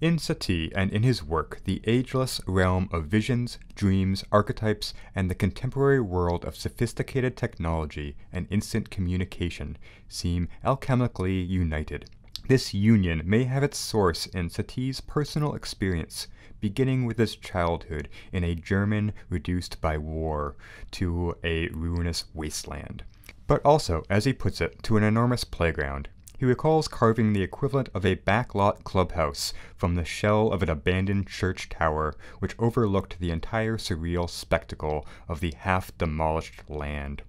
In Sati and in his work, the ageless realm of visions, dreams, archetypes, and the contemporary world of sophisticated technology and instant communication seem alchemically united. This union may have its source in Sati's personal experience, beginning with his childhood in a German reduced by war to a ruinous wasteland, but also, as he puts it, to an enormous playground he recalls carving the equivalent of a backlot clubhouse from the shell of an abandoned church tower, which overlooked the entire surreal spectacle of the half demolished land.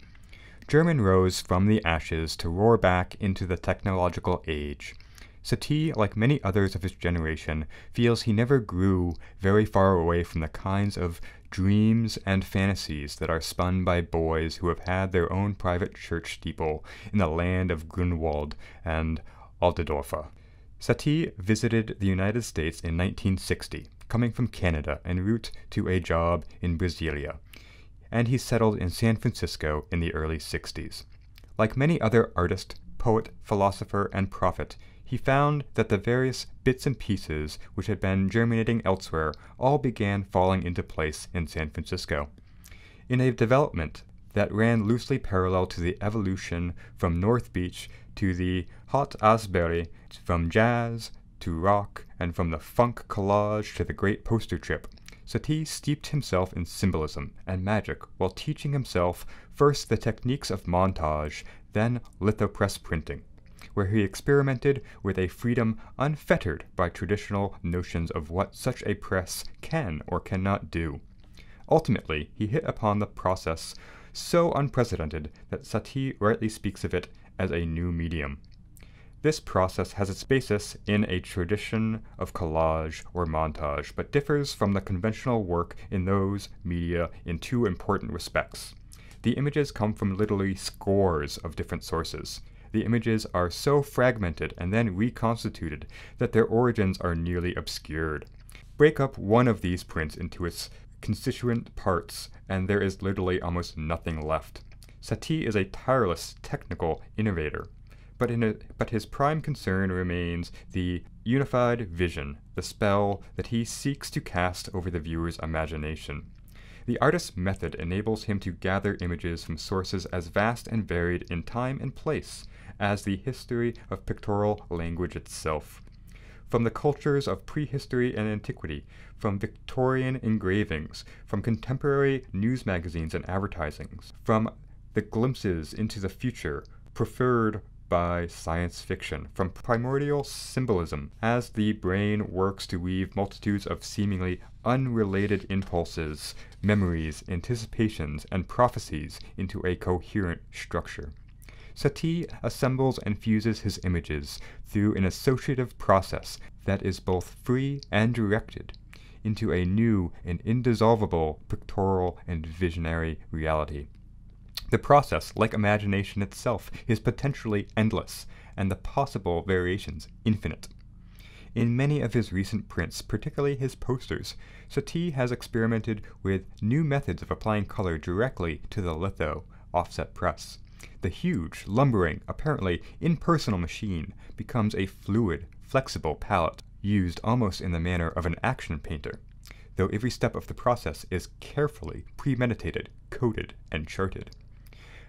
German rose from the ashes to roar back into the technological age. Satie, like many others of his generation, feels he never grew very far away from the kinds of dreams and fantasies that are spun by boys who have had their own private church steeple in the land of Grunwald and Altdorfa. Satie visited the United States in 1960, coming from Canada en route to a job in Brasilia, and he settled in San Francisco in the early 60s. Like many other artists, poet, philosopher, and prophet, he found that the various bits and pieces which had been germinating elsewhere all began falling into place in San Francisco. In a development that ran loosely parallel to the evolution from North Beach to the hot Asbury, from jazz to rock, and from the funk collage to the great poster trip, Satie steeped himself in symbolism and magic while teaching himself first the techniques of montage, then lithopress printing where he experimented with a freedom unfettered by traditional notions of what such a press can or cannot do. Ultimately, he hit upon the process so unprecedented that Satie rightly speaks of it as a new medium. This process has its basis in a tradition of collage or montage, but differs from the conventional work in those media in two important respects. The images come from literally scores of different sources the images are so fragmented and then reconstituted that their origins are nearly obscured. Break up one of these prints into its constituent parts, and there is literally almost nothing left. Satie is a tireless technical innovator, but, in a, but his prime concern remains the unified vision, the spell that he seeks to cast over the viewer's imagination. The artist's method enables him to gather images from sources as vast and varied in time and place, as the history of pictorial language itself. From the cultures of prehistory and antiquity, from Victorian engravings, from contemporary news magazines and advertisings, from the glimpses into the future preferred by science fiction, from primordial symbolism, as the brain works to weave multitudes of seemingly unrelated impulses, memories, anticipations, and prophecies into a coherent structure. Sati assembles and fuses his images through an associative process that is both free and directed into a new and indissoluble pictorial and visionary reality. The process, like imagination itself, is potentially endless, and the possible variations infinite. In many of his recent prints, particularly his posters, Satie has experimented with new methods of applying color directly to the litho offset press. The huge, lumbering, apparently impersonal machine becomes a fluid, flexible palette used almost in the manner of an action painter, though every step of the process is carefully premeditated, coded, and charted.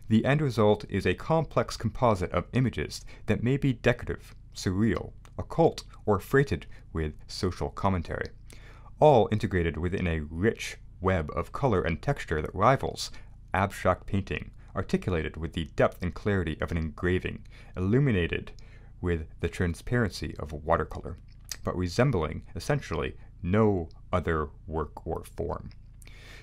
The end result is a complex composite of images that may be decorative, surreal, occult, or freighted with social commentary, all integrated within a rich web of color and texture that rivals abstract painting articulated with the depth and clarity of an engraving, illuminated with the transparency of watercolor, but resembling essentially no other work or form.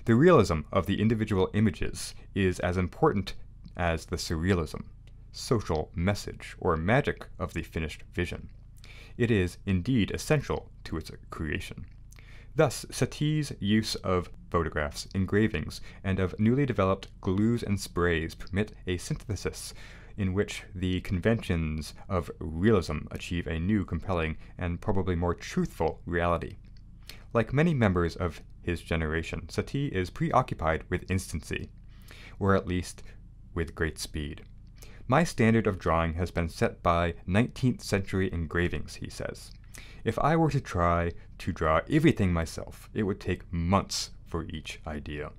The realism of the individual images is as important as the surrealism, social message, or magic of the finished vision. It is indeed essential to its creation. Thus, Satie's use of photographs, engravings, and of newly developed glues and sprays permit a synthesis in which the conventions of realism achieve a new, compelling, and probably more truthful reality. Like many members of his generation, Satie is preoccupied with instancy, or at least with great speed. My standard of drawing has been set by 19th century engravings, he says. If I were to try to draw everything myself, it would take months for each idea.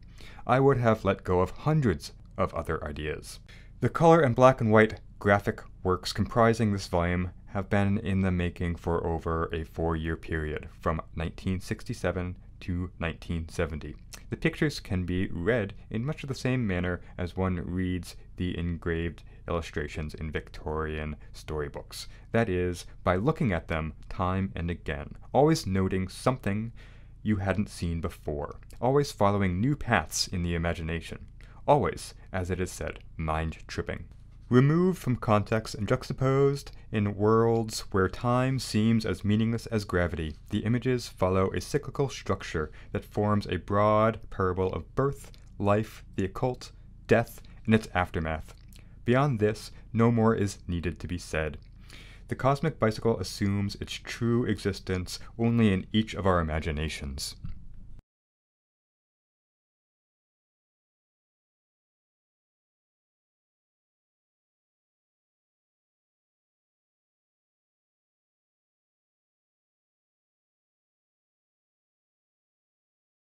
I would have let go of hundreds of other ideas. The color and black and white graphic works comprising this volume have been in the making for over a four-year period, from 1967 to 1970. The pictures can be read in much the same manner as one reads the engraved illustrations in Victorian storybooks. That is, by looking at them time and again, always noting something you hadn't seen before, always following new paths in the imagination, always, as it is said, mind tripping removed from context and juxtaposed in worlds where time seems as meaningless as gravity, the images follow a cyclical structure that forms a broad parable of birth, life, the occult, death, and its aftermath. Beyond this, no more is needed to be said. The cosmic bicycle assumes its true existence only in each of our imaginations.